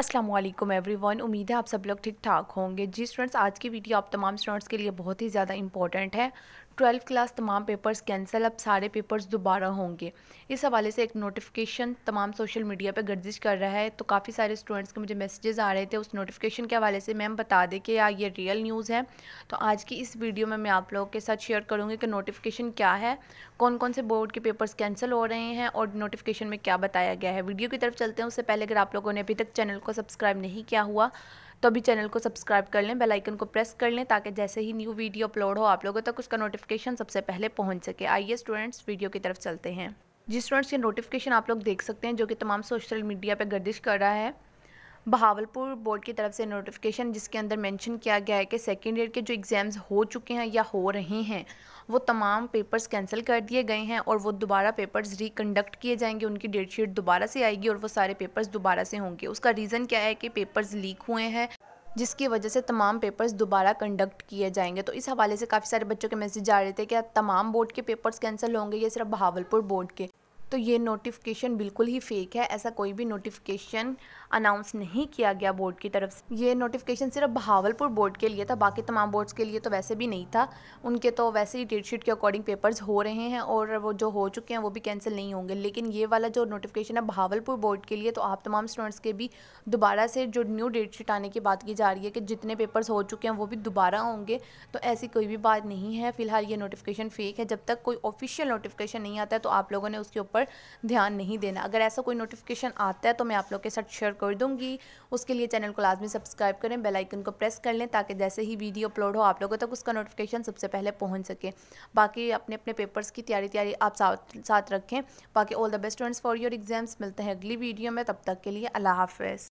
अस्सलाम वालेकुम वन उम्मीद है आप सब लोग ठीक ठाक होंगे जी स्टूडेंट्स आज की वीडियो आप तमाम स्टूडेंट्स के लिए बहुत ही ज़्यादा इंपॉर्टेंट है ट्वेल्थ क्लास तमाम पेपर्स कैंसिल अब सारे पेपर्स दोबारा होंगे इस हवाले से एक नोटिफिकेशन तमाम सोशल मीडिया पे गर्जिश कर रहा है तो काफ़ी सारे स्टूडेंट्स के मुझे मैसेजेस आ रहे थे उस नोटिफिकेशन के हवाले से मैम बता दें कि यार ये रियल न्यूज़ है तो आज की इस वीडियो में मैं आप लोगों के साथ शेयर करूँगी कि नोटिफिकेशन क्या है कौन कौन से बोर्ड के पेपर्स कैंसिल हो रहे हैं और नोटिफिकेशन में क्या बताया गया है वीडियो की तरफ चलते हैं उससे पहले अगर आप लोगों ने अभी तक चैनल को सब्सक्राइब नहीं किया हुआ तो अभी चैनल को सब्सक्राइब कर लें बेल आइकन को प्रेस कर लें ताकि जैसे ही न्यू वीडियो अपलोड हो आप लोगों तक उसका नोटिफिकेशन सबसे पहले पहुँच सके आइए स्टूडेंट्स वीडियो की तरफ चलते हैं जिस स्टूडेंट्स ये नोटिफिकेशन आप लोग देख सकते हैं जो कि तमाम सोशल मीडिया पर गर्दिश कर रहा है बहावलपुर बोर्ड की तरफ से नोटिफिकेशन जिसके अंदर मेंशन किया गया है कि सेकेंड ईयर के जो एग्ज़ाम्स हो चुके हैं या हो रहे हैं वो तमाम पेपर्स कैंसिल कर दिए गए हैं और वो दोबारा पेपर्स रिकंडक्ट किए जाएंगे उनकी डेट शीट दोबारा से आएगी और वो सारे पेपर्स दोबारा से होंगे उसका रीज़न क्या है कि पेपर्स लीक हुए हैं जिसकी वजह से तमाम पेपर्स दोबारा कंडक्ट किए जाएंगे तो इस हवाले से काफ़ी सारे बच्चों के मैसेज आ रहे थे कि तमाम बोर्ड के पेपर्स कैंसिल होंगे या सिर्फ बहावलपुर बोर्ड के तो ये नोटिफिकेशन बिल्कुल ही फेक है ऐसा कोई भी नोटिफिकेशन अनाउंस नहीं किया गया बोर्ड की तरफ से ये नोटिफिकेशन सिर्फ बहावलपुर बोर्ड के लिए था बाकी तमाम बोर्ड्स के लिए तो वैसे भी नहीं था उनके तो वैसे ही डेट शीट के अकॉर्डिंग पेपर्स हो रहे हैं और वो जो हो चुके हैं वो भी कैंसिल नहीं होंगे लेकिन ये वाला जो नोटिफिकेशन है बहावलपुर बोर्ड के लिए तो आप तमाम स्टूडेंट्स के भी दोबारा से जो न्यू डेट शीट आने की बात की जा रही है कि जितने पेपर्स हो चुके हैं वो भी दोबारा होंगे तो ऐसी कोई भी बात नहीं है फिलहाल ये नोटिफिकेशन फेक है जब तक कोई ऑफिशियल नोटिफिकेशन नहीं आता है तो आप लोगों ने उसके ऊपर पर ध्यान नहीं देना अगर ऐसा कोई नोटिफिकेशन आता है तो मैं आप लोग के साथ शेयर कर दूँगी उसके लिए चैनल को लाजमी सब्सक्राइब करें बेलाइकन को प्रेस कर लें ताकि जैसे ही वीडियो अपलोड हो आप लोगों तक उसका नोटिफिकेशन सबसे पहले पहुँच सके बाकी अपने अपने पेपर्स की तैयारी तैयारी आप साथ साथ रखें बाकी all the best students for your exams मिलते हैं अगली वीडियो में तब तक के लिए अल्लाह हाफ